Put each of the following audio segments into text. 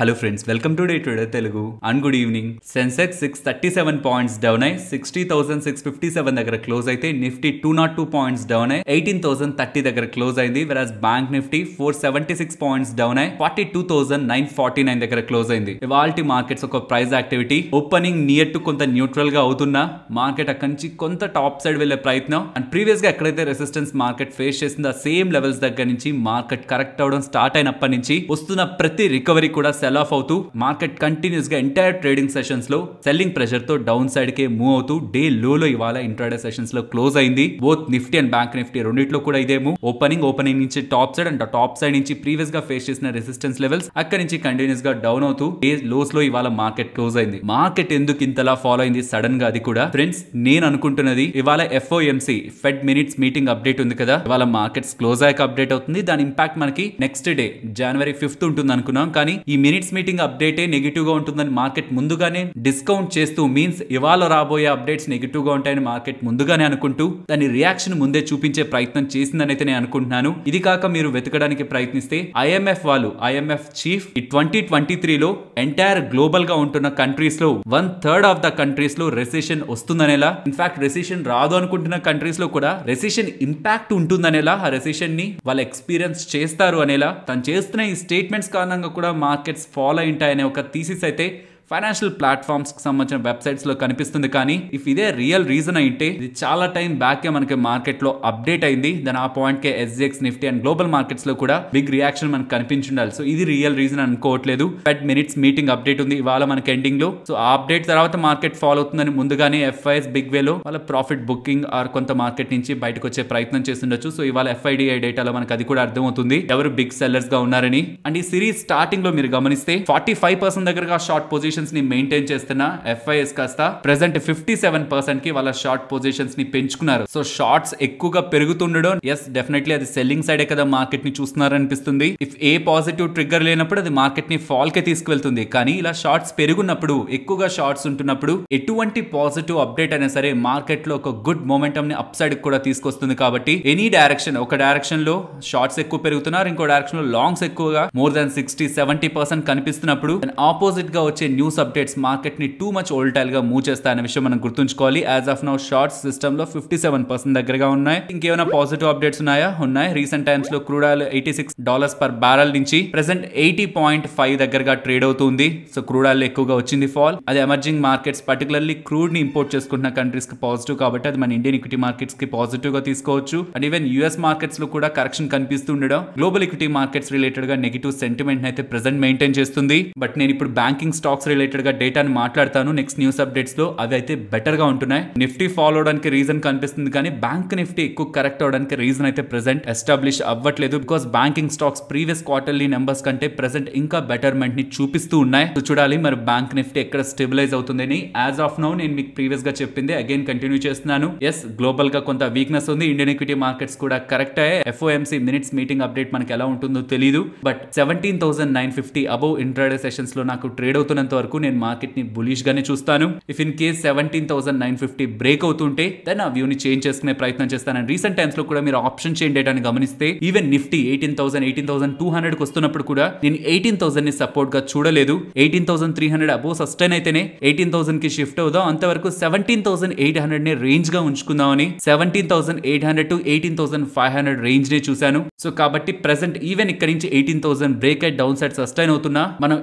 hello friends welcome to day today Telugu and good evening sensex six thirty seven points down అయి sixty thousand six fifty seven దగ్గర close అయితే nifty two nought two points down అయి eighteen thousand thirty దగ్గర close అయింది whereas bank nifty four seventy six points down అయి forty two thousand nine forty nine దగ్గర close అయింది ఇవాల్టి markets ఒక price activity opening near to కొంత neutral గా అవుతున్నా మార్కెట్ అక్కడి నుంచి కొంత టాప్ సైడ్ వెళ్లే ప్రయత్నం అండ్ ప్రీవియస్ గా ఎక్కడైతే రెసిస్టెన్స్ మార్కెట్ ఫేస్ చేసిందో సేమ్ లెవెల్స్ దగ్గర నుంచి మార్కెట్ కరెక్ట్ అవడం స్టార్ట్ అయినప్పటి నుంచి వస్తున్న ప్రతి రికవరీ కూడా సెల్ ఆఫ్ అవుతూ మార్కెట్ కంటిన్యూస్ గా ఎంటైర్ ట్రేడింగ్ సెషన్స్ లో సెల్లింగ్ ప్రెషర్ తో డౌన్ సైడ్ కే మూవ్ అవుతూ డే లో ఇవాళ ఇంట్రాడే సెషన్స్ లో క్లోజ్ అయింది both nifty and bank nifty రెండిట్లో కూడా ఇదేమో ఓపెనింగ్ ఓపెనింగ్ నుంచి top side and top side నుంచి ప్రీవియస్ గా ఫేస్ చేసిన రెసిస్టెన్స్ లెవెల్స్ అక్కడి నుంచి కంటిన్యూస్ గా డౌన్ అవుతూ లోస్ లో ఇవాళ మార్కెట్ క్లోజ్ అయింది మార్కెట్ ఎందుకు ఇంతలా ఫాలో అయింది సడన్ గా అది కూడా ఫ్రెండ్స్ నేను అనుకుంటున్నది ఇవాళ FOMC fed minutes meeting update ఉంది కదా ఇవాళ మార్కెట్స్ క్లోజ్ అయ్యాక అప్డేట్ అవుతుంది దాని ఇంపాక్ట్ మనకి నెక్స్ట్ డే జనవరి ఫిఫ్త్ ఉంటుంది అనుకున్నాం కానీ ఈ మినిట్స్ నీడ్స్ మీటింగ్ అప్డేటే గా ఉంటుందని మార్కెట్ ముందుగానే డిస్కౌంట్ చేస్తూ మీన్స్ ఇవాళ రాబోయే అప్డేట్స్ నెగిటివ్ గా ఉంటాయని మార్కెట్ ముందుగానే అనుకుంటూ దాని రియాక్షన్ ముందే చూపించే ప్రయత్నం చేసిందనైతే నేను అనుకుంటున్నాను ఇది కాక మీరు వెతకడానికి ప్రయత్నిస్తే ఐఎంఎఫ్ వాళ్ళు ఐఎంఎఫ్ చీఫ్ ఈ ట్వంటీ ట్వంటీ త్రీలో ఎంటైర్ గ్లోబల్ గా ఉంటున్న కంట్రీస్ లో one third of the countries లో రెసిషన్ వస్తుందనేలా ఇన్ఫాక్ట్ రెసిషన్ రాదు అనుకుంటున్న కంట్రీస్ లో కూడా రెసిషన్ ఇంపాక్ట్ ఉంటుందనేలా ఆ రెసిషన్ ని వాళ్ళు ఎక్స్పీరియన్స్ చేస్తారు అనేలా తను చేస్తున్న ఈ స్టేట్మెంట్స్ కారణంగా కూడా మార్కెట్స్ ఫాలో అయింటాయనే ఒక థీసిస్ అయితే ఫైనాన్షియల్ ప్లాట్ఫామ్స్ కి సంబంధించిన వెబ్సైట్స్ లో కనిపిస్తుంది కానీ ఇఫ్ ఇదే రియల్ రీజన్ అయితే ఇది చాలా టైం బ్యాక్ మనకి మార్కెట్ లో అప్డేట్ అయింది దాని ఆ పాయింట్ కే SGX nifty and global markets లో కూడా బిగ్ రియాక్షన్ మనకు కనిపించుండాలి సో ఇది రియల్ రీజన్ అనుకోవట్లేదు ఫెట్ మినిట్స్ మీటింగ్ అప్డేట్ ఉంది ఇవాళ మనకి ఎండింగ్ లో సో ఆ అప్డేట్ తర్వాత మార్కెట్ ఫాలో అవుతుందని ముందుగానే ఎఫ్ఐఎస్ బిగ్ వే లో వాళ్ళ ప్రాఫిట్ బుకింగ్ ఆర్ కొంత మార్కెట్ నుంచి బయటకు వచ్చే ప్రయత్నం చేస్తుండొచ్చు సో ఇవాళ ఎఫ్ఐడిఐ డేటాలో మనకు అది కూడా అర్థమవుతుంది ఎవరు బిగ్ సెల్లర్స్ గా ఉన్నారని అండ్ ఈ సిరీస్ స్టార్టింగ్ లో మీరు గమనిస్తే ఫార్టీ ఫైవ్ పర్సెంట్ దగ్గరగా షార్ట్ పొజిషన్ పొజిషన్స్ ని మెయింటైన్ చేస్తున్న ఎఫ్ఐఎస్ కాస్త ప్రెసెంట్ ఫిఫ్టీ సెవెన్ పర్సెంట్ కి వాళ్ళ షార్ట్ పొజిషన్స్ ని పెంచుకున్నారు సో షార్ట్స్ ఎక్కువగా పెరుగుతుండడం ఎస్ డెఫినెట్లీ అది సెల్లింగ్ సైడే కదా మార్కెట్ ని చూస్తున్నారు అనిపిస్తుంది ఇఫ్ ఏ పాజిటివ్ ట్రిగ్గర్ లేనప్పుడు అది మార్కెట్ ని ఫాల్ కి తీసుకువెళ్తుంది కానీ ఇలా షార్ట్స్ పెరుగున్నప్పుడు ఎక్కువగా షార్ట్స్ ఉంటున్నప్పుడు ఎటువంటి పాజిటివ్ అప్డేట్ అయినా సరే మార్కెట్ లో ఒక గుడ్ మొమెంటమ్ ని అప్ సైడ్ కూడా తీసుకొస్తుంది కాబట్టి ఎనీ డైరెక్షన్ ఒక డైరెక్షన్ లో షార్ట్స్ ఎక్కువ పెరుగుతున్నారు ఇంకో డైరెక్షన్ లో లాంగ్స్ ఎక్కువగా more than sixty seventy percent కనిపిస్తున్నప్పుడు ఆపోజిట్ గా వచ్చే న్యూస్ న్యూస్ అప్డేట్స్ మార్కెట్ని టూ మచ్ ఓల్టైల్గా మూవ్ అనే విషయం మనం గుర్తుంచుకోవాలి యాజ్ ఆఫ్ నౌ షార్ట్స్ సిస్టమ్లో ఫిఫ్టీ సెవెన్ పర్సెంట్ దగ్గరగా ఉన్నాయి ఇంకేమైనా పాజిటివ్ అప్డేట్స్ ఉన్నాయా ఉన్నాయి recent times crude oil eighty six dollars per barrel నుంచి ప్రెసెంట్ ఎయిటీ పాయింట్ ఫైవ్ దగ్గరగా ట్రేడ్ అవుతుంది సో క్రూడ్ ఆయిల్ ఎక్కువగా వచ్చింది ఫాల్ అది ఎమర్జింగ్ మార్కెట్స్ పర్టికులర్లీ క్రూడ్ ని ఇంపోర్ట్ చేసుకున్న కంట్రీస్ కి పాజిటివ్ కాబట్టి అది మన ఇండియన్ ఈక్విటీ మార్కెట్స్ కి పాజిటివ్ గా తీసుకోవచ్చు అండ్ ఈవెన్ యూఎస్ మార్కెట్స్ లో కూడా కరెక్షన్ కనిపిస్తుండడం గ్లోబల్ ఈక్విటీ మార్కెట్స్ రిలేటెడ్ గా నెగిటివ్ సెంటిమెంట్ అయితే ప్రెసెంట్ మెయింటైన్ చేస్తుంది బట్ నేను ఇప్పుడు బ్యాంకింగ్ స్టాక్స్ రిలేటెడ్గా డేటాని మాట్లాడతాను నెక్స్ట్ న్యూస్ అప్డేట్స్ లో అవి అయితే గా ఉంటున్నాయి నిఫ్టీ ఫాలో అవడానికి రీజన్ కనిపిస్తుంది కానీ బ్యాంక్ నిఫ్టీ ఎక్కువ కరెక్ట్ అవడానికి రీజన్ అయితే ప్రెసెంట్ ఎస్టాబ్లిష్ అవ్వట్లేదు because banking stocks previous quarterly numbers కంటే ప్రెసెంట్ ఇంకా బెటర్మెంట్ ని చూపిస్తూ ఉన్నాయి చూడాలి మరి బ్యాంక్ నిఫ్టీ ఎక్కడ స్టెబిలైజ్ అవుతుందని యాజ్ ఆఫ్ నౌ నేను మీకు ప్రీవియస్ గా చెప్పింది అగైన్ కంటిన్యూ చేస్తున్నాను ఎస్ గ్లోబల్ గా కొంత వీక్నెస్ ఉంది ఇండియన్ ఈక్విటీ మార్కెట్స్ కూడా కరెక్ట్ అయ్యే ఎఫ్ఓఎంసీ మినిట్స్ మీటింగ్ అప్డేట్ మనకి ఎలా ఉంటుందో తెలియదు but seventeen thousand nine fifty above intraday sessions లో నాకు ట్రేడ్ అవుతున్నంత వరకు వరకు నేను బులిష్ గానే చూస్తాను if in case seventeen thousand nine fifty break అవుతుంటే దాన్ని ఆ వ్యూని చేంజ్ చేసుకునే ప్రయత్నం చేస్తాను రీసెంట్ టైమ్స్ లో కూడా మీరు ఆప్షన్ చేంజ్ డేటాని గమనిస్తే even nifty eighteen thousand eighteen thousand two hundred వస్తున్నప్పుడు కూడా నేను ఎయిటీన్ థౌసండ్ ని సపోర్ట్ గా చూడలేదు eighteen thousand three hundred above sustain అయితేనే ఎయిటీన్ థౌసండ్ కి షిఫ్ట్ అవుదాం అంతవరకు సెవెంటీన్ థౌసండ్ ఎయిట్ హండ్రెడ్ గా రేంజ్గా ఉంచుకుందామని seventeen thousand eight hundred to eighteen thousand five hundred range నే చూశాను సో కాబట్టి ప్రెసెంట్ ఈవెన్ ఇక్కడ నుంచి ఎయిటీన్ థౌసండ్ బ్రేక్ అయి డౌన్ సైడ్ సస్టైన్ అవుతున్నా మనం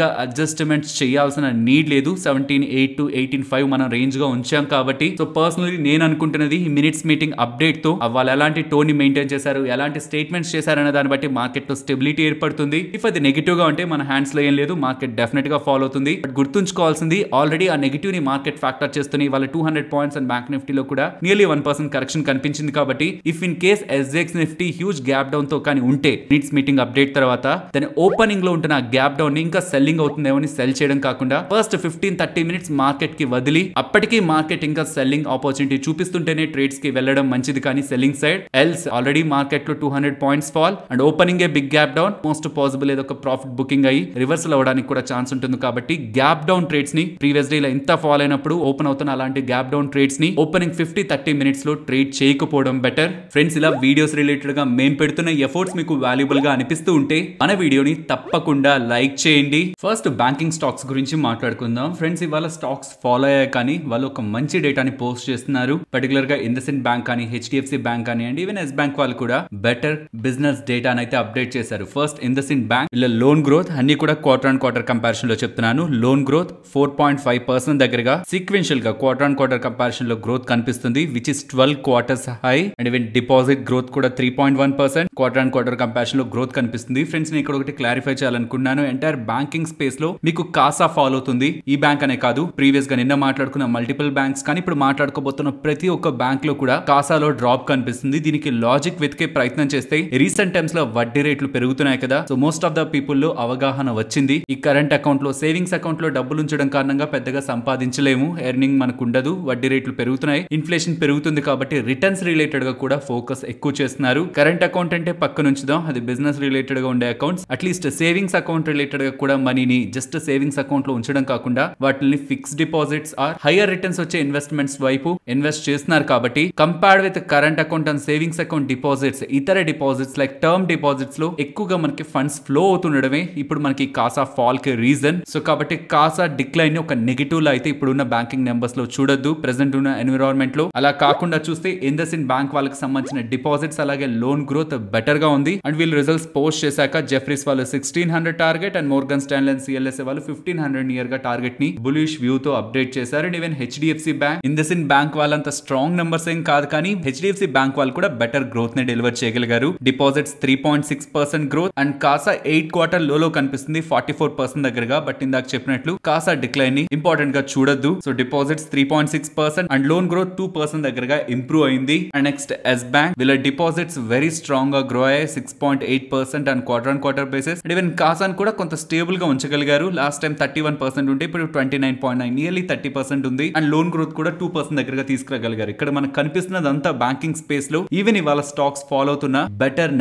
గా అడ్జస్ట్మెంట్ ఎక్స్పెరిమెంట్స్ చేయాల్సిన నీడ్ లేదు seventeen eight to eighteen five మనం రేంజ్ గా ఉంచాం కాబట్టి సో పర్సనలీ నేను అనుకుంటున్నది ఈ మినిట్స్ మీటింగ్ అప్డేట్ తో వాళ్ళు ఎలాంటి ని మెయింటైన్ చేశారు ఎలాంటి స్టేట్మెంట్స్ చేశారనే దాన్ని బట్టి లో స్టెబిలిటీ ఏర్పడుతుంది ఇఫ్ అది నెగిటివ్ గా ఉంటే మన హ్యాండ్స్ లో ఏం లేదు మార్కెట్ డెఫినెట్ గా ఫాలో అవుతుంది బట్ గుర్తుంచుకోవాల్సింది ఆల్రెడీ ఆ ని మార్కెట్ ఫ్యాక్టర్ చేస్తుంది వాళ్ళ two hundred points and bank లో కూడా నియర్లీ వన్ పర్సెంట్ కరెక్షన్ కనిపించింది కాబట్టి if in case SGX nifty huge gap down తో కానీ ఉంటే మినిట్స్ మీటింగ్ అప్డేట్ తర్వాత దాని ఓపెనింగ్ లో ఉంటున్న గ్యాప్ డౌన్ ఇంకా సెల్లింగ్ అవుతుందేమో సెల్ చేయడం కాకుండా first fifteen thirty minutes market కి వదిలి అప్పటికీ మార్కెట్ ఇంకా సెల్లింగ్ ఆపర్చునిటీ చూపిస్తుంటేనే ట్రేడ్స్ కి వెళ్ళడం మంచిది కానీ selling side else already market లో two hundred points fall and opening a big gap down most possible ఏదో ఒక ప్రాఫిట్ బుకింగ్ అయ్యి రివర్సల్ అవడానికి కూడా ఛాన్స్ ఉంటుంది కాబట్టి గ్యాప్ డౌన్ ట్రేడ్స్ ని ప్రీవియస్ ఇలా ఎంత ఫాల్ అయినప్పుడు ఓపెన్ అవుతున్న అలాంటి గ్యాప్ డౌన్ ట్రేడ్స్ ని ఓపెనింగ్ ఫిఫ్టీ థర్టీ మినిట్స్ లో ట్రేడ్ చేయకపోవడం బెటర్ ఫ్రెండ్స్ ఇలా వీడియోస్ రిలేటెడ్ గా మేము పెడుతున్న ఎఫర్ట్స్ మీకు వాల్యుబుల్ గా అనిపిస్తూ ఉంటే మన వీడియోని తప్పకుండా లైక్ చేయండి ఫస్ట్ బ్యాంకింగ్ స్టాక్ స్టాక్స్ గురించి మాట్లాడుకుందాం ఫ్రెండ్స్ ఇవాళ స్టాక్స్ ఫాలో అయ్యాయి కానీ వాళ్ళు ఒక మంచి డేటాని పోస్ట్ చేస్తున్నారు పర్టికులర్ గా ఇండస్ఇండ్ బ్యాంక్ కానీ HDFC bank and even Yes bank వాళ్ళు కూడా బెటర్ బిజినెస్ డేటా అయితే అప్డేట్ చేశారు ఫస్ట్ ఇండస్ఇండ్ బ్యాంక్ ఇలా లోన్ గ్రోత్ అన్ని కూడా క్వార్టర్ అండ్ క్వార్టర్ కంపారిజన్ లో చెప్తున్నాను loan growth four point five percent దగ్గరగా సీక్వెన్షియల్ గా క్వార్టర్ అండ్ క్వార్టర్ కంపారిజన్ లో గ్రోత్ కనిపిస్తుంది which is twelve quarters high and even deposit growth కూడా three point one percent quarter and quarter comparison లో growth కనిపిస్తుంది friends నేను ఇక్కడ ఒకటి క్లారిఫై చేయాలనుకున్నాను ఎంటైర్ బ్యాంకింగ్ స్పేస్ లో మీకు కాసా ఫాలో అవుతుంది ఈ బ్యాంక్ అనే కాదు ప్రీవియస్ గా నిన్న మాట్లాడుకున్న మల్టిపుల్ బ్యాంక్స్ కానీ ఇప్పుడు మాట్లాడుకోబోతున్న ప్రతి ఒక్క బ్యాంక్ లో కూడా కాసాలో డ్రాప్ కనిపిస్తుంది దీనికి లాజిక్ వెతికే ప్రయత్నం చేస్తే రీసెంట్ టైమ్స్ లో వడ్డీ రేట్లు పెరుగుతున్నాయి కదా so most of the people లో అవగాహన వచ్చింది ఈ కరెంట్ అకౌంట్ లో సేవింగ్స్ అకౌంట్ లో డబ్బులు ఉంచడం కారణంగా పెద్దగా సంపాదించలేము ఎర్నింగ్ మనకు ఉండదు వడ్డీ రేట్లు పెరుగుతున్నాయి ఇన్ఫ్లేషన్ పెరుగుతుంది కాబట్టి రిటర్న్స్ రిలేటెడ్ గా కూడా ఫోకస్ ఎక్కువ చేస్తున్నారు కరెంట్ అకౌంట్ అంటే పక్కనుంచుదాం అది బిజినెస్ రిలేటెడ్ గా ఉండే accounts at least savings account related గా కూడా మనీని జస్ట్ సేవింగ్ సేవింగ్స్ లో ఉంచడం కాకుండా వాటిని fix deposits or higher returns వచ్చే ఇన్వెస్ట్మెంట్స్ వైపు ఇన్వెస్ట్ చేస్తున్నారు కాబట్టి compared with current account and savings account deposits ఇతర డిపాజిట్స్ లైక్ టర్మ్ డిపాజిట్స్ లో ఎక్కువగా మనకి ఫండ్స్ ఫ్లో అవుతుండడమే ఇప్పుడు మనకి కాసా ఫాల్ కి రీజన్ సో కాబట్టి కాసా డిక్లైన్ ఒక నెగిటివ్ లో అయితే ఇప్పుడున్న బ్యాంకింగ్ నెంబర్స్ లో చూడొద్దు ప్రెసెంట్ ఉన్న ఎన్విరాన్మెంట్ లో అలా కాకుండా చూస్తే ఇందస్ ఇన్ బ్యాంక్ వాళ్ళకి సంబంధించిన డిపాజిట్స్ అలాగే లోన్ గ్రోత్ బెటర్ గా ఉంది అండ్ వీళ్ళు రిజల్ట్స్ పోస్ట్ చేశాక జెఫ్రీస్ వాళ్ళు sixteen hundred target and Morgan Stanley CLSA వాళ్ళు ఫిఫ్టీన్ హండ్రెడ్ ఇయర్ గా టార్గెట్ ని బులిష్ వ్యూ తో అప్డేట్ చేశారు and even HDFC bank IndusInd bank వాళ్ళంత స్ట్రాంగ్ నెంబర్స్ ఏం కాదు కానీ హెచ్డిఎఫ్సి బ్యాంక్ వాళ్ళు కూడా బెటర్ గ్రోత్ ని డెలివర్ చేయగలిగారు deposits three point six percent growth and CASA eight quarter లో కనిపిస్తుంది ఫార్టీ ఫోర్ పర్సెంట్ దగ్గరగా బట్ ఇందాక చెప్పినట్లు కాసా డిక్లైన్ ని ఇంపార్టెంట్ గా చూడొద్దు so deposits three point six percent and loan growth two percent దగ్గరగా ఇంప్రూవ్ అయింది అండ్ నెక్స్ట్ ఎస్ బ్యాంక్ వీళ్ళ డిపాజిట్స్ వెరీ స్ట్రాంగ్ గా గ్రో అయ్యాయి six point eight percent and quarter and quarter basis and even కాసాన్ కూడా కొంత stable గా ఉంచగలిగారు last time thirty one percent ఉంటే ఇప్పుడు twenty nine point nine nearly thirty percent ఉంది అండ్ లోన్ గ్రోత్ కూడా టూ పర్సెంట్ దగ్గరగా తీసుకురాగలిగారు ఇక్కడ మనకు అంతా బ్యాంకింగ్ స్పేస్ లో ఈవెన్ ఇవాళ స్టాక్స్ ఫాలో అవుతున్న బెటర్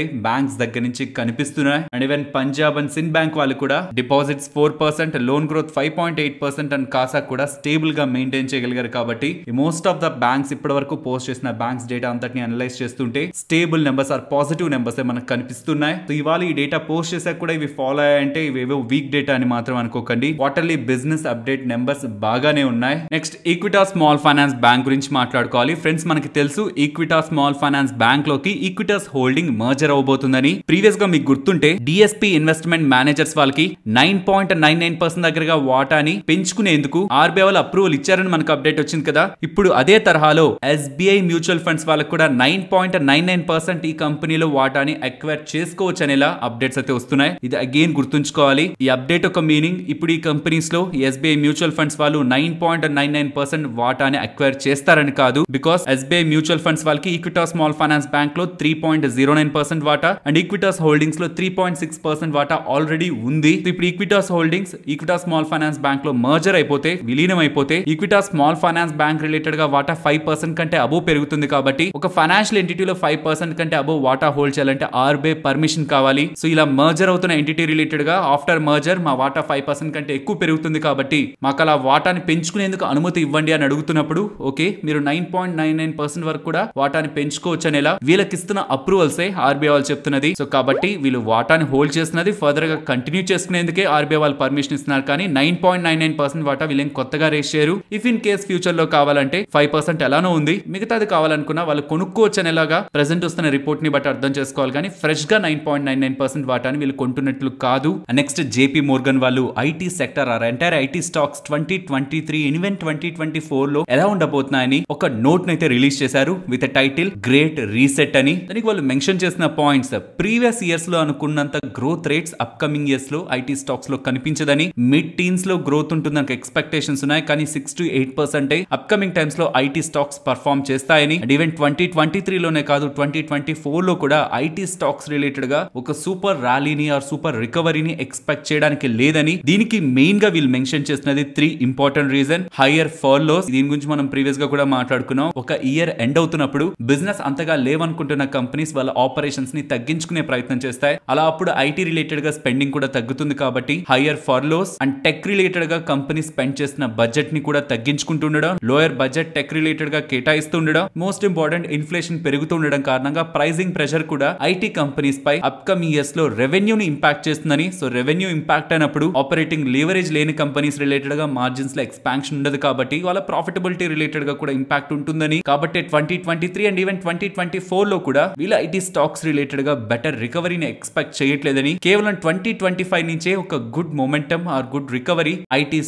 ఏ బ్యాంక్స్ దగ్గర నుంచి కనిపిస్తున్నాయి and even Punjab and Sind bank వాళ్ళు కూడా deposits four percent loan growth five point eight percent and CASA కూడా స్టేబుల్ గా మెయింటైన్ చేయగలిగారు కాబట్టి మోస్ట్ ఆఫ్ ద బ్యాంక్స్ ఇప్పటి వరకు పోస్ట్ చేసిన బ్యాంక్స్ డేటా అంతటిని అనలైజ్ చేస్తుంటే stable numbers or positive numbers మనకు కనిపిస్తున్నాయి ఇవాళ ఈ డేటా పోస్ట్ చేశాక కూడా ఇవి ఫాలో అయ్యాయంటే ఇవేవో వీక్ డేటా అని మాత్రం మాత్రం అనుకోకండి క్వార్టర్లీ బిజినెస్ అప్డేట్ నెంబర్స్ బాగానే ఉన్నాయి next Equitas small finance bank గురించి మాట్లాడుకోవాలి ఫ్రెండ్స్ మనకి తెలుసు ఈక్విటా స్మాల్ ఫైనాన్స్ బ్యాంక్ లోకి ఈక్విటాస్ హోల్డింగ్ మర్జర్ అవబోతుందని ప్రీవియస్ గా మీకు గుర్తుంటే డిఎస్పీ ఇన్వెస్ట్మెంట్ మేనేజర్స్ వాళ్ళకి nine point nine nine percent దగ్గరగా వాటాని పెంచుకునేందుకు ఆర్బీఐ వాళ్ళు అప్రూవల్ ఇచ్చారని మనకు అప్డేట్ వచ్చింది కదా ఇప్పుడు అదే తరహాలో ఎస్బీఐ మ్యూచువల్ ఫండ్స్ వాళ్ళకి కూడా nine point nine nine percent ఈ కంపెనీలో వాటాని అక్వైర్ చేసుకోవచ్చు అనేలా అప్డేట్స్ అయితే వస్తున్నాయి ఇది అగైన్ గుర్తుంచుకోవాలి ఈ అప్డేట్ ఒక మీనింగ్ ఇప్పుడు ఈ కంపెనీస్లో ఎస్బీఐ మ్యూచువల్ ఫండ్స్ వాళ్ళు nine point nine nine percent వాటాని అక్వైర్ చేస్తారని కాదు బికాస్ ఎస్బీఐ మ్యూచువల్ ఫండ్స్ వాళ్ళకి ఈక్విటా స్మాల్ ఫైనాన్స్ బ్యాంక్ లో three point zero nine percent వాటా అండ్ ఈక్విటాస్ హోల్డింగ్స్ లో త్రీ పాయింట్ సిక్స్ పర్సెంట్ వాటా ఆల్రెడీ ఉంది ఇప్పుడు Equitas holdings Equitas small finance bank లో మర్జర్ అయిపోతే విలీనం అయిపోతే Equitas small finance bank related గా వాటా ఫైవ్ పర్సెంట్ కంటే అబో పెరుగుతుంది కాబట్టి ఒక ఫైనాన్షియల్ ఎంటిటీలో ఫైవ్ పర్సెంట్ కంటే అబో వాటా హోల్డ్ చేయాలంటే ఆర్బీఐ పర్మిషన్ కావాలి సో ఇలా మర్జర్ అవుతున్న ఎంటిటీ రిలేటెడ్ గా ఆఫ్టర్ మర్జర్ మా వాటా వాటా ఫైవ్ పర్సెంట్ కంటే ఎక్కువ పెరుగుతుంది కాబట్టి మాకు అలా వాటాని పెంచుకునేందుకు అనుమతి ఇవ్వండి అని అడుగుతున్నప్పుడు ఓకే మీరు nine point nine nine percent వరకు కూడా వాటాని పెంచుకోవచ్చు అనేలా వీళ్ళకి ఇస్తున్న అప్రూవల్స్ ఆర్బీఐ వాళ్ళు చెప్తున్నది సో కాబట్టి వీళ్ళు వాటాని హోల్డ్ చేస్తున్నది ఫర్దర్ గా కంటిన్యూ చేసుకునేందుకే ఆర్బీఐ వాళ్ళు పర్మిషన్ ఇస్తున్నారు కానీ nine point nine nine percent వాటా వీళ్ళేం కొత్తగా రేస్ చేయరు ఇఫ్ ఇన్ కేస్ ఫ్యూచర్ లో కావాలంటే ఫైవ్ పర్సెంట్ ఎలానో ఉంది మిగతాది కావాలనుకున్నా వాళ్ళు కొనుక్కోవచ్చు అనేలాగా ప్రెసెంట్ వస్తున్న రిపోర్ట్ ని బట్టి అర్థం చేసుకోవాలి కానీ ఫ్రెష్ గా nine point nine nine percent వాటాని వీళ్ళు కొంటున్నట్లు కాదు నెక్స్ట్ జేపీ మోర్గన్ వాళ్ళు వాళ్ళు IT sector or entire IT stocks twenty twenty three ఇన్వెన్ ట్వంటీ ట్వంటీ ఫోర్ లో ఎలా ఉండబోతున్నాయని ఒక నోట్ నైతే రిలీజ్ చేశారు విత్ టైటిల్ గ్రేట్ రీసెట్ అని దానికి వాళ్ళు మెన్షన్ చేసిన పాయింట్స్ ప్రీవియస్ ఇయర్స్ లో అనుకున్నంత గ్రోత్ రేట్స్ అప్కమింగ్ ఇయర్స్ లో ఐటీ స్టాక్స్ లో కనిపించదని మిడ్ టీన్స్ లో గ్రోత్ ఉంటుందని ఎక్స్పెక్టేషన్స్ ఉన్నాయి కానీ six to eight percent upcoming times లో ఐటీ స్టాక్స్ పర్ఫామ్ చేస్తాయని అండ్ ఈవెన్ ట్వంటీ ట్వంటీ లోనే కాదు ట్వంటీ ట్వంటీ ఫోర్ లో కూడా ఐటీ స్టాక్స్ రిలేటెడ్ గా ఒక సూపర్ ర్యాలీని ఆర్ సూపర్ రికవరీని ఎక్స్పెక్ట్ చేయడానికి లేదని ఉందని దీనికి మెయిన్ గా వీళ్ళు మెన్షన్ చేసినది three important reason higher furloughs దీని గురించి మనం ప్రీవియస్ గా కూడా మాట్లాడుకున్నాం ఒక ఇయర్ ఎండ్ అవుతున్నప్పుడు బిజినెస్ అంతగా లేవనుకుంటున్న కంపెనీస్ వాళ్ళ ఆపరేషన్స్ ని తగ్గించుకునే ప్రయత్నం చేస్తాయి అలా అప్పుడు ఐటీ రిలేటెడ్ గా స్పెండింగ్ కూడా తగ్గుతుంది కాబట్టి higher furloughs and tech related గా కంపెనీ స్పెండ్ చేసిన బడ్జెట్ ని కూడా తగ్గించుకుంటుండడం లోయర్ బడ్జెట్ టెక్ రిలేటెడ్ గా కేటాయిస్తుండడం మోస్ట్ ఇంపార్టెంట్ ఇన్ఫ్లేషన్ పెరుగుతుండడం కారణంగా ప్రైజింగ్ ప్రెషర్ కూడా ఐటీ కంపెనీస్ పై అప్కమింగ్ ఇయర్స్ లో రెవెన్యూ ని ఇంపాక్ట్ చేస్తుందని సో రెవెన్యూ ఇంపాక్ట్ అయినప్పుడు ఆపరేటింగ్ లీవరేజ్ లేని కంపెనీస్ రిలేటెడ్ గా మార్జిన్స్ లో ఎక్స్పాన్షన్ ఉండదు కాబట్టి వాళ్ళ ప్రాఫిటబిలిటీ రిలేటెడ్ గా కూడా ఇంపాక్ట్ ఉంటుందని కాబట్టి twenty twenty three and even twenty twenty four లో కూడా వీళ్ళ ఐటీ స్టాక్స్ రిలేటెడ్ గా బెటర్ రికవరీని ఎక్స్పెక్ట్ చేయట్లేదని కేవలం ట్వంటీ ట్వంటీ ఫైవ్ నుంచే ఒక good momentum or good recovery IT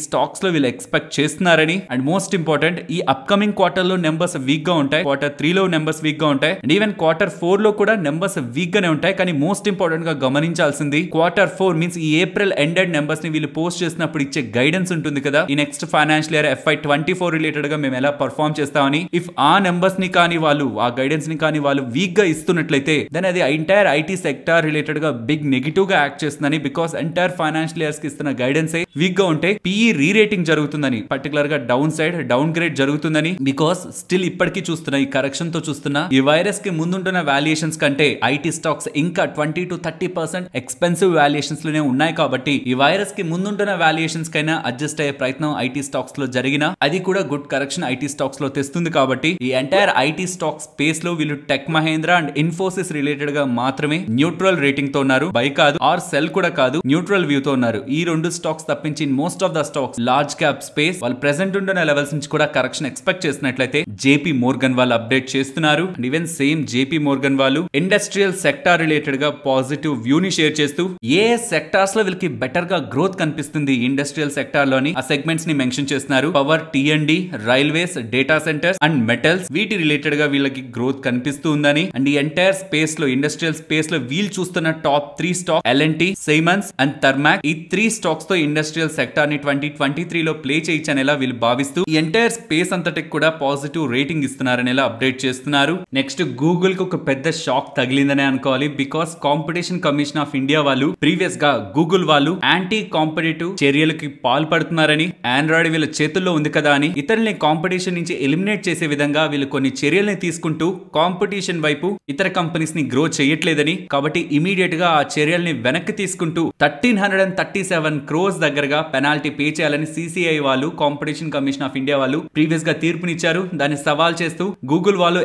లో వీళ్ళు ఎక్స్పెక్ట్ చేస్తున్నారని అండ్ మోస్ట్ ఇంపార్టెంట్ ఈ అప్కమింగ్ లో నెంబర్స్ వీక్ గా ఉంటాయి క్వార్టర్ లో నెంబర్స్ వీక్ గా ఉంటాయి అండ్ ఈవెన్ క్వార్టర్ లో కూడా నెంబర్స్ వీక్ గానే ఉంటాయి కానీ మోస్ట్ ఇంపార్టెంట్ గా గమనించాల్సింది క్వార్టర్ ఫోర్ మీన్స్ ఈ ఏప్రిల్ ఎండెడ్ నెంబర్స్ ని వీళ్ళు పోస్ట్ చేసినప్పుడు ఇచ్చే గైడెన్స్ ఉంటుంది కదా ఈ next financial year FY twenty four గా మేము ఎలా పర్ఫామ్ చేస్తామని ఇఫ్ ఆ నెంబర్స్ ని కానీ వాళ్ళు ఆ గైడెన్స్ ని కానీ వాళ్ళు వీక్ గా ఇస్తున్నట్లయితే దెన్ అది ఎంటైర్ ఐటీ సెక్టార్ గా బిగ్ నెగిటివ్ గా యాక్ట్ చేస్తుందని బికాస్ ఎంటైర్ ఫైనాన్షియల్ కి ఇస్తున్న వీక్ గా ఉంటే పీఈ రీరేటింగ్ e జరుగుతుందని గా డౌన్ సైడ్ డౌన్ గ్రేడ్ జరుగుతుందని బికాస్ స్టిల్ ఇప్పటికీ చూస్తున్న ఈ కరెక్షన్ తో చూస్తున్న ఈ వైరస్ కి ముందుంటున్న వాల్యుయేషన్స్ కంటే ఐటీ స్టాక్స్ ఇంకా twenty to thirty percent expensive valuations లోనే ఉన్నాయి కాబట్టి ఈ వైరస్ కి ముందుంటున్న వాల్యుయేషన్స్ కైనా అడ్జస్ట్ అయ్యే ప్రయత్నం ఐటీ స్టాక్స్ లో జరిగినా అది కూడా గుడ్ కరెక్షన్ ఐటీ స్టాక్స్ లో తెస్తుంది కాబట్టి ఈ ఎంటైర్ ఐటీ స్టాక్ స్పేస్ లో వీళ్ళు tech Mahindra and Infosys related గా మాత్రమే న్యూట్రల్ రేటింగ్ తో ఉన్నారు బై కాదు ఆర్ సెల్ కూడా కాదు న్యూట్రల్ వ్యూ తో ఉన్నారు ఈ రెండు స్టాక్స్ తప్పించి most of the stocks large cap space వాళ్ళు ప్రెసెంట్ ఉంటున్న లెవెల్స్ నుంచి కూడా కరెక్షన్ ఎక్స్పెక్ట్ చేసినట్లయితే జేపీ మోర్గన్ వాళ్ళు అప్డేట్ చేస్తున్నారు and even same JP Morgan వాళ్ళు ఇండస్ట్రియల్ సెక్టార్ రిలేటెడ్ గా పాజిటివ్ వ్యూ ని షేర్ చేస్తూ ఏ సెక్టార్స్ లో వీళ్ళకి బెటర్ గా గ్రోత్ కనిపిస్తుంది ఇండస్ట్రియల్ లోని ఆ సెగ్మెంట్స్ ని మెన్షన్ చేస్తున్నారు power T and D railways data centres and metals వీటి రిలేటెడ్ గా వీళ్ళకి గ్రోత్ కనిపిస్తూ ఉందని అండ్ ఈ ఎంటైర్ స్పేస్ లో ఇండస్ట్రియల్ స్పేస్ లో వీళ్ళు చూస్తున్న top three stock L and T Siemens and Thermax ఈ త్రీ స్టాక్స్ తో ఇండస్ట్రియల్ సెక్టార్ ని ట్వంటీ ట్వంటీ త్రీ లో ప్లే అనేలా వీళ్ళు భావిస్తూ ఈ ఎంటైర్ స్పేస్ అంతటికి కూడా పాజిటివ్ రేటింగ్ ఎలా అప్డేట్ చేస్తున్నారు నెక్స్ట్ గూగుల్ కు ఒక పెద్ద షాక్ తగిలిందనే అనుకోవాలి because competition commission of India వాళ్ళు ప్రీవియస్ గా గూగుల్ వాళ్ళు యాంటీ యాంటీ కాంపిటేటివ్ చర్యలకి పాల్పడుతున్నారని ఆండ్రాయిడ్ వీళ్ళ చేతుల్లో ఉంది కదా అని ఇతరుల్ని కాంపిటీషన్ నుంచి ఎలిమినేట్ చేసే విధంగా వీళ్ళు కొన్ని చర్యల్ని తీసుకుంటూ కాంపిటీషన్ వైపు ఇతర కంపెనీస్ ని గ్రో చేయట్లేదని కాబట్టి ఇమీడియట్ గా ఆ చర్యల్ని వెనక్కి తీసుకుంటూ thirteen hundred and thirty seven crores దగ్గరగా పెనాల్టీ పే చేయాలని సిసిఐ వాళ్ళు కాంపిటీషన్ కమిషన్ ఆఫ్ ఇండియా వాళ్ళు ప్రీవియస్ గా తీర్పునిచ్చారు దాన్ని సవాల్ చేస్తూ గూగుల్ వాళ్ళు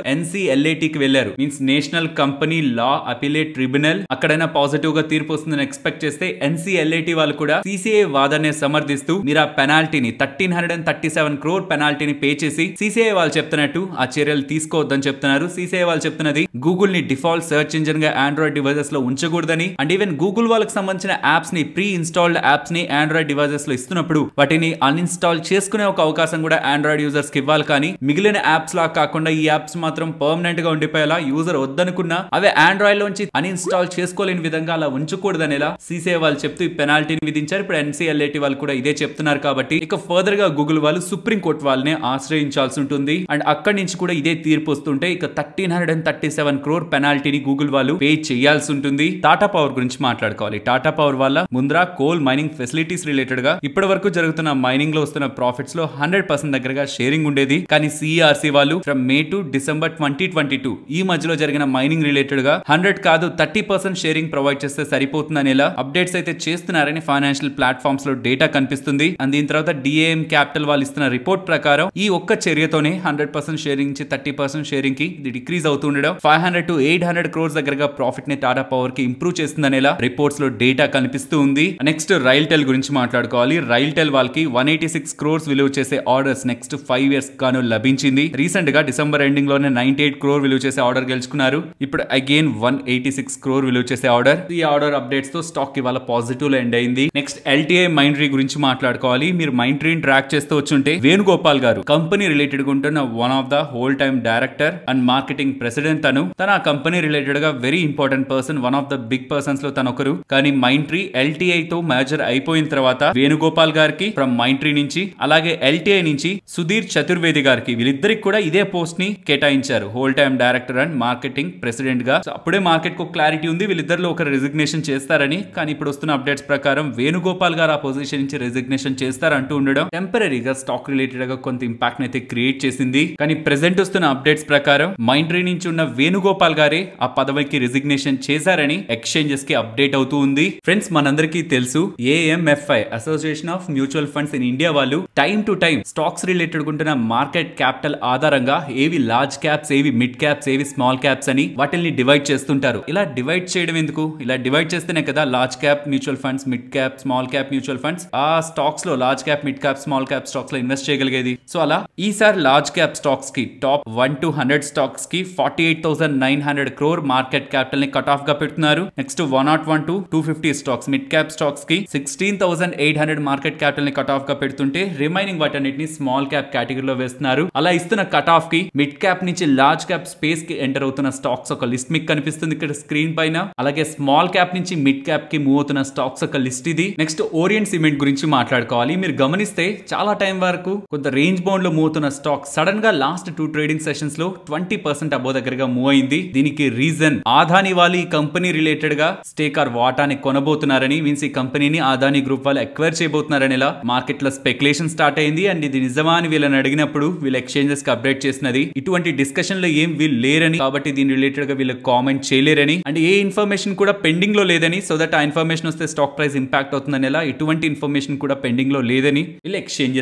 కి వెళ్లారు means national company law appellate tribunal అక్కడైనా పాజిటివ్ గా తీర్పు వస్తుందని ఎక్స్పెక్ట్ చేస్తే ఎన్సీఎల్ఏటీ వాళ్ళు కూడా సీసీఐ వాదనే సమర్థిస్తూ మీరు ఆ పెనాల్టీని thirteen hundred and thirty seven crore పెనాల్టీని పే చేసి సీసీఐ వాళ్ళు చెప్తున్నట్టు ఆ చర్యలు తీసుకోవద్దని చెప్తున్నారు సీసీఐ వాళ్ళు చెప్తున్నది గూగుల్ ని డిఫాల్ట్ సెర్చ్ ఇంజిన్ గా ఆండ్రాయిడ్ డివైజెస్ లో ఉంచకూడదని అండ్ ఈవెన్ గూగుల్ వాళ్ళకి సంబంధించిన యాప్స్ ని ప్రీ ఇన్స్టాల్డ్ యాప్స్ ని ఆండ్రాయిడ్ డివైజెస్ లో ఇస్తున్నప్పుడు వాటిని అన్ఇన్స్టాల్ చేసుకునే ఒక అవకాశం కూడా ఆండ్రాయిడ్ యూజర్స్ కి ఇవ్వాలి కానీ మిగిలిన యాప్స్ లా కాకుండా ఈ యాప్స్ మాత్రం పర్మనెంట్ గా ఉండిపోయేలా యూజర్ వద్దనుకున్నా అవే ఆండ్రాయిడ్ లోంచి అన్ఇన్స్టాల్ చేసుకోలేని విధంగా అలా ఉంచకూడదనేలా సిసిఐ వాళ్ళు చెప్తూ ఈ పెనాల్టీని విధించారు ఇప్పుడు ఎన్సీఎల్ఏటి వాళ్ళు కూడా ఇదే చెప్తున్నారు కాబట్టి ఇక ఫర్దర్ గా గూగుల్ వాళ్ళు సుప్రీంకోర్టు వాళ్ళనే ఆశ్రయించాల్సి ఉంటుంది అండ్ అక్కడి నుంచి కూడా ఇదే తీర్పు వస్తుంటే ఇక thirteen hundred and thirty seven crore పెనాల్టీని గూగుల్ వాళ్ళు పే చేయాల్సి ఉంటుంది టాటా పవర్ గురించి మాట్లాడుకోవాలి టాటా పవర్ వాళ్ళ Mundra coal mining facilities related గా ఇప్పటి వరకు జరుగుతున్న మైనింగ్ లో వస్తున్న ప్రాఫిట్స్ లో హండ్రెడ్ పర్సెంట్ దగ్గరగా షేరింగ్ ఉండేది కానీ సిఆర్సీ e వాళ్ళు from May to December twenty twenty two ఈ మధ్యలో జరిగిన మైనింగ్ రిలేటెడ్ గా హండ్రెడ్ కాదు థర్టీ పర్సెంట్ షేరింగ్ ప్రొవైడ్ చేస్తే సరిపోతుందనేలా అప్డేట్స్ అయితే చేస్తున్నారని ఫైనాన్షియల్ ప్లాట్ఫామ్స్ లో డేటా కనిపిస్తుంది అండ్ దీని తర్వాత డిఏఎం క్యాపిటల్ వాళ్ళు ఇస్తున్న రిపోర్ట్ ప్రకారం ఈ ఒక్క చర్యతోనే హండ్రెడ్ పర్సెంట్ షేరింగ్ నుంచి థర్టీ పర్సెంట్ షేరింగ్ కి ఇది డిక్రీజ్ అవుతుండడం five hundred to eight hundred crores దగ్గరగా ప్రాఫిట్ ని టాటా పవర్ కి ఇంప్రూవ్ చేసిందనేలా రిపోర్ట్స్ లో డేటా కనిపిస్తూ ఉంది నెక్స్ట్ రైల్టెల్ గురించి మాట్లాడుకోవాలి రైల్టెల్ వాళ్ళకి వన్ ఎయిటీ సిక్స్ క్రోర్స్ విలువ చేసే ఆర్డర్స్ నెక్స్ట్ ఫైవ్ ఇయర్స్ గాను లభించింది రీసెంట్ గా డిసెంబర్ ఎండింగ్ లోనే నైన్టీ ఎయిట్ క్రోర్ విలువ చేసే ఆర్డర్ గెలుచుకున్నారు ఇప్పుడు again one eighty six crore విలువ చేసే ఆర్డర్ ఈ ఆర్డర్ అప్డేట్స్ తో స్టాక్ ఇవాళ పాజిటివ్ లో ఎండ్ అయింది నెక్స్ట్ ఎల్టీఐ మైండ్ ట్రీ గురించి మాట్లాడుకోవాలి మీరు మైండ్ ట్రీ ట్రాక్ చేస్తూ వచ్చుంటే వేణుగోపాల్ గారు కంపెనీ రిలేటెడ్ గా ఉంటున్న one of the whole time director and marketing president తను తన ఆ కంపెనీ రిలేటెడ్ గా very important person one of the big persons లో తనొకరు ఒకరు కానీ మైండ్ ట్రీ ఎల్టీఐ తో మేజర్ అయిపోయిన తర్వాత వేణుగోపాల్ గారికి ఫ్రమ్ మైండ్ ట్రీ నుంచి అలాగే ఎల్టీఐ నుంచి సుధీర్ చతుర్వేది గారికి వీళ్ళిద్దరికి కూడా ఇదే పోస్ట్ ని కేటాయించారు whole time director and marketing president గా అప్పుడే మార్కెట్ కు క్లారిటీ ఉంది వీళ్ళిద్దరిలో ఒక రిజిగ్నేషన్ చేస్తారని కానీ ఇప్పుడు వస్తున్న అప్డేట్స్ ప్రకారం వేణుగోపాల్ గారు ఆ పొజిషన్ నుంచి రెసిగ్నేషన్ చేస్తారంటూ ఉండడం టెంపరీగా స్టాక్ రిలేటెడ్ గా కొంత ఇంపాక్ట్ అయితే క్రియేట్ చేసింది కానీ ప్రెసెంట్ వస్తున్న అప్డేట్స్ ప్రకారం మైండ్రీ నుంచి ఉన్న వేణుగోపాల్ గారే ఆ పదవికి రెసిగ్నేషన్ చేశారని ఎక్స్చేంజెస్ కి అప్డేట్ అవుతూ ఉంది ఫ్రెండ్స్ మనందరికీ తెలుసు AMFI association of mutual funds in India వాళ్ళు time to time stocks related ఉంటున్న మార్కెట్ క్యాపిటల్ ఆధారంగా ఏవి లార్జ్ క్యాప్స్ ఏవి మిడ్ క్యాప్స్ ఏవి స్మాల్ క్యాప్స్ అని వాటిని డివైడ్ చేస్తుంటారు ఇలా డివైడ్ చేయడం ఎందుకు ఇలా డివైడ్ చేస్తేనే కదా large cap mutual funds mid cap cap small cap mutual funds ఆ స్టాక్స్ లో large cap mid cap small cap stocks లో ఇన్వెస్ట్ చేయగలిగేది సో అలా ఈసారి లార్జ్ క్యాప్ స్టాక్స్ కి top one to hundred stocks కి forty eight thousand nine hundred crore market capital ని cut off గా పెడుతున్నారు next one not one to two fifty stocks mid cap stocks కి sixteen thousand eight hundred market capital ని cut off గా పెడుతుంటే remaining వాటన్నిటిని small cap కేటగిరీలో వేస్తున్నారు అలా ఇస్తున్న కట్ ఆఫ్ కి మిడ్ క్యాప్ నుంచి లార్జ్ క్యాప్ స్పేస్ కి ఎంటర్ అవుతున్న స్టాక్స్ ఒక లిస్ట్ మీకు కనిపిస్తుంది ఇక్కడ స్క్రీన్ పైన అలాగే స్మాల్ క్యాప్ నుంచి మిడ్ క్యాప్ కి మూవ్ అవుతున్న స్టాక్స్ ఒక లిస్ట్ ఇది జరిగింది నెక్స్ట్ ఓరియంట్ సిమెంట్ గురించి మాట్లాడుకోవాలి మీరు గమనిస్తే చాలా టైం వరకు కొంత రేంజ్ బౌండ్ లో మూతున్న స్టాక్ సడన్ గా లాస్ట్ టూ ట్రేడింగ్ సెషన్స్ లో ట్వంటీ పర్సెంట్ అబో దగ్గరగా మూవ్ అయింది దీనికి రీజన్ ఆదాని వాళ్ళు ఈ కంపెనీ రిలేటెడ్ గా స్టేక్ ఆర్ వాటాని కొనబోతున్నారని మీన్స్ ఈ కంపెనీని ఆదాని గ్రూప్ వాళ్ళు ఎక్వైర్ చేయబోతున్నారని ఇలా మార్కెట్ లో స్పెక్యులేషన్ స్టార్ట్ అయింది అండ్ ఇది నిజమా అని వీళ్ళని అడిగినప్పుడు వీళ్ళు ఎక్స్చేంజెస్ కి అప్డేట్ చేసినది ఇటువంటి డిస్కషన్ లో ఏం వీళ్ళు లేరని కాబట్టి దీని రిలేటెడ్ గా వీళ్ళు కామెంట్ చేయలేరని అండ్ ఏ ఇన్ఫర్మేషన్ కూడా పెండింగ్ లో లేదని సో దట్ ఆ ఇన్ఫర్మేషన్ వస్తే స్టాక్ ప్రైస్ ఇంపాక్ట్ ఇంపాక్ట్ అవుతుందని ఎలా ఎటువంటి ఇన్ఫర్మేషన్ కూడా పెండింగ్ లో లేదని వీళ్ళు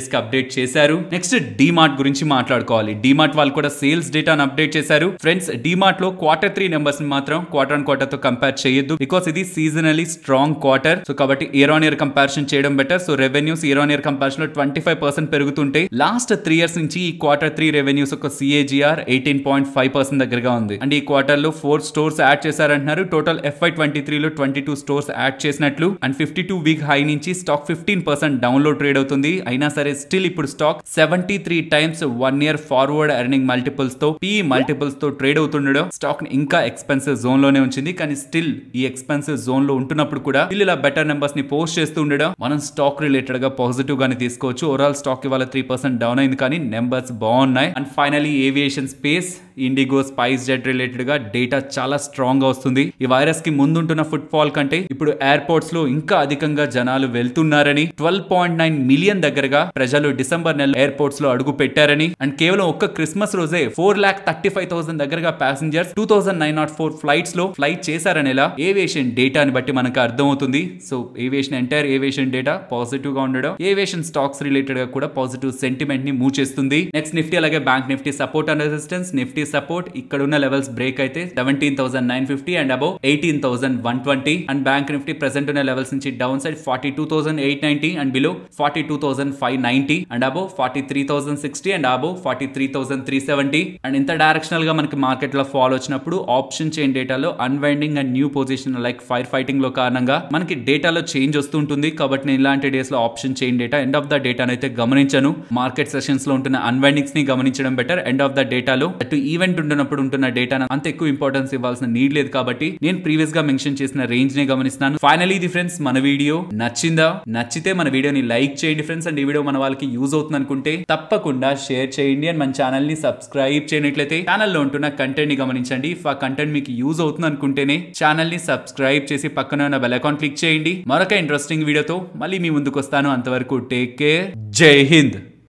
కి అప్డేట్ చేశారు నెక్స్ట్ డీమార్ట్ గురించి మాట్లాడుకోవాలి డీమార్ట్ వాళ్ళు కూడా సేల్స్ డేటాను అప్డేట్ చేశారు ఫ్రెండ్స్ డీమార్ట్ లో క్వార్టర్ త్రీ నెంబర్స్ మాత్రం క్వార్టర్ అండ్ క్వార్టర్ తో కంపేర్ చేయొద్దు బికాస్ ఇది సీజనలీ స్ట్రాంగ్ క్వార్టర్ సో కాబట్టి ఇయర్ ఆన్ ఇయర్ కంపారిజన్ చేయడం better so revenues year on year comparison లో ట్వంటీ ఫైవ్ పర్సెంట్ పెరుగుతుంటే లాస్ట్ త్రీ ఇయర్స్ నుంచి ఈ క్వార్టర్ త్రీ రెవెన్యూస్ ఒక CAGR eighteen point five percent దగ్గరగా ఉంది అండ్ ఈ క్వార్టర్ లో ఫోర్ స్టోర్స్ యాడ్ చేశారంటున్నారు టోటల్ ఎఫ్ఐ ట్వంటీ త్రీ లో ట్వంటీ టూ స్టోర్స్ యాడ్ చేసినట్లు and fifty two week high నుంచి స్టాక్ ఫిఫ్టీన్ పర్సెంట్ డౌన్లో ట్రేడ్ అవుతుంది అయినా సరే స్టిల్ ఇప్పుడు stock seventy three times one year forward earning multiples తో పీ మల్టిపుల్స్ e తో ట్రేడ్ అవుతుండడం స్టాక్ ఇంకా ఎక్స్పెన్సివ్ జోన్ లోనే ఉంచింది కానీ స్టిల్ ఈ ఎక్స్పెన్సివ్ జోన్ లో ఉంటున్నప్పుడు కూడా స్టిల్ ఇలా బెటర్ నెంబర్స్ ని పోస్ట్ చేస్తూ ఉండడం మనం స్టాక్ రిలేటెడ్ గా పాజిటివ్ గానే తీసుకోవచ్చు ఓవరాల్ స్టాక్ ఇవాళ త్రీ పర్సెంట్ డౌన్ అయింది కానీ నెంబర్స్ బాగున్నాయి and finally aviation space IndiGo SpiceJet related గా డేటా చాలా స్ట్రాంగ్ గా వస్తుంది ఈ వైరస్ కి ముందుంటున్న ఫుట్ ఫాల్ కంటే ఇప్పుడు ఎయిర్పోర్ట్స్ లో ఇంకా అధికంగా అధికంగా జనాలు వెళ్తున్నారని ట్వెల్వ్ పాయింట్ నైన్ మిలియన్ దగ్గరగా ప్రజలు డిసెంబర్ నెల ఎయిర్పోర్ట్స్ లో అడుగు పెట్టారని అండ్ కేవలం ఒక్క క్రిస్మస్ రోజే four lakh thirty five thousand దగ్గరగా passengers two thousand nine nought four flights లో ఫ్లైట్ చేశారనేలా ఏవియేషన్ ని బట్టి మనకు అర్థమవుతుంది so aviation entire aviation data positive గా ఉండడం ఏవియేషన్ స్టాక్స్ రిలేటెడ్ గా కూడా పాజిటివ్ సెంటిమెంట్ ని మూవ్ చేస్తుంది నెక్స్ట్ నిఫ్టీ అలాగే bank Nifty support and resistance Nifty support ఇక్కడ ఉన్న లెవెల్స్ బ్రేక్ అయితే seventeen thousand nine fifty and above eighteen thousand one twenty and bank Nifty present ఉన్న levels నుంచి down side forty two thousand eight ninety and below forty two thousand five ninety and above forty forty three three three thousand thousand sixty and and seventy ఇంత directional గా మనకి market లో fall వచ్చినప్పుడు option chain డేటాలో unwinding and new position like fire fighting లో కారణంగా మనకి డేటాలో చేంజ్ వస్తుంటుంది కాబట్టి నేను ఇలాంటి డేస్ లో option chain data end of the డేటాను అయితే గమనించను మార్కెట్ సెషన్స్ లో ఉంటున్న అన్వైండింగ్స్ ని గమనించడం బెటర్ ఎండ్ ఆఫ్ ద డేటాలో అటు ఈవెంట్ ఉంటున్నప్పుడు ఉంటున్న డేటా అంత ఎక్కువ ఇంపార్టెన్స్ ఇవ్వాల్సిన నీడ్ లేదు కాబట్టి నేను ప్రీవియస్ గా మెన్షన్ చేసిన రేంజ్ ని గమనిస్తున్నాను ఫైనలీ ది ఫ్రెండ్స్ మన వీడియో వీడియో నచ్చిందా నచ్చితే మన వీడియోని లైక్ చేయండి ఫ్రెండ్స్ అండ్ ఈ వీడియో మన వాళ్ళకి యూజ్ అవుతుంది అనుకుంటే తప్పకుండా షేర్ చేయండి అండ్ మన ఛానల్ ని సబ్స్క్రైబ్ చేయనట్లయితే ఛానల్లో ఉంటున్న కంటెంట్ ని గమనించండి ఆ కంటెంట్ మీకు యూజ్ అవుతుంది అనుకుంటేనే ఛానల్ ని సబ్స్క్రైబ్ చేసి పక్కన ఉన్న బెల్ అకౌంట్ క్లిక్ చేయండి మరొక ఇంట్రెస్టింగ్ వీడియోతో మళ్ళీ మీ ముందుకు వస్తాను అంతవరకు టేక్ కేర్ జై హింద్